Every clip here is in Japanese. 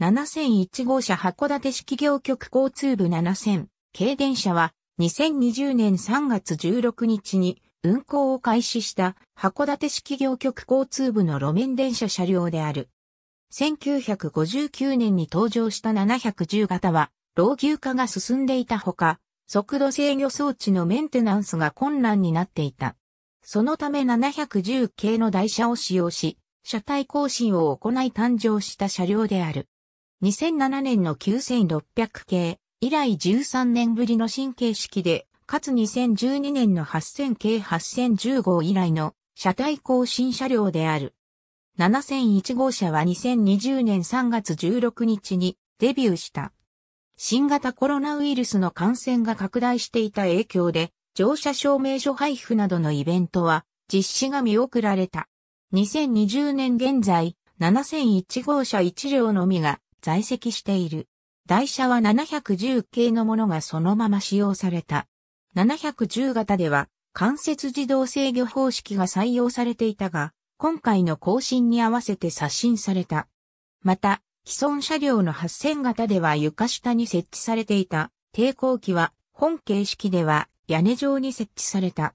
7001号車函館市企業局交通部7000、軽電車は2020年3月16日に運行を開始した函館市企業局交通部の路面電車車両である。1959年に登場した710型は老朽化が進んでいたほか、速度制御装置のメンテナンスが困難になっていた。そのため710系の台車を使用し、車体更新を行い誕生した車両である。2007年の9600系以来13年ぶりの新形式で、かつ2012年の8000系8010号以来の車体更新車両である。7001号車は2020年3月16日にデビューした。新型コロナウイルスの感染が拡大していた影響で、乗車証明書配布などのイベントは実施が見送られた。2020年現在、7001号車1両のみが在籍している。台車は710系のものがそのまま使用された。710型では関節自動制御方式が採用されていたが、今回の更新に合わせて刷新された。また、既存車両の8000型では床下に設置されていた抵抗器は本形式では屋根上に設置された。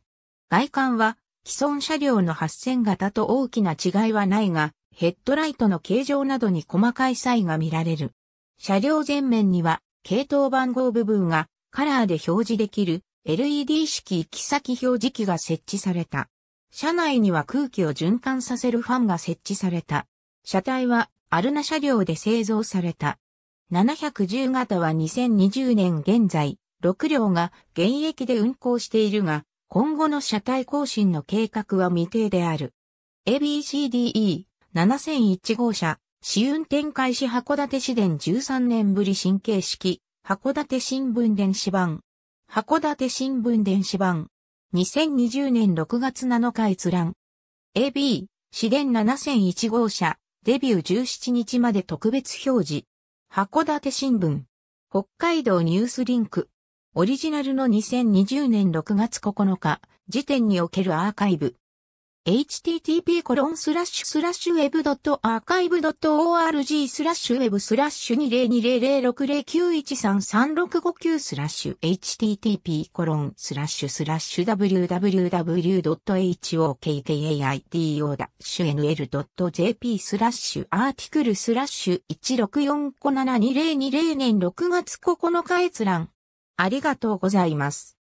外観は既存車両の8000型と大きな違いはないが、ヘッドライトの形状などに細かい差異が見られる。車両前面には、系統番号部分がカラーで表示できる LED 式行き先表示器が設置された。車内には空気を循環させるファンが設置された。車体はアルナ車両で製造された。710型は2020年現在、6両が現役で運行しているが、今後の車体更新の計画は未定である。ABCDE 7001号車、試運転開始函館市電13年ぶり新形式、函館新聞電子版。函館新聞電子版。2020年6月7日閲覧。AB、市電7001号車、デビュー17日まで特別表示。函館新聞。北海道ニュースリンク。オリジナルの2020年6月9日、時点におけるアーカイブ。http コロンスラッシュスラッシュウェブアーカイブ org スラッシュウェブスラッシュ20200609133659スラッシュ http コロンスラッシュスラッシュ www.hokkaido-nl.jp スラッシュアーティクルスラッシュ164コ7 2 0 2 0年6月9日閲覧ありがとうございます。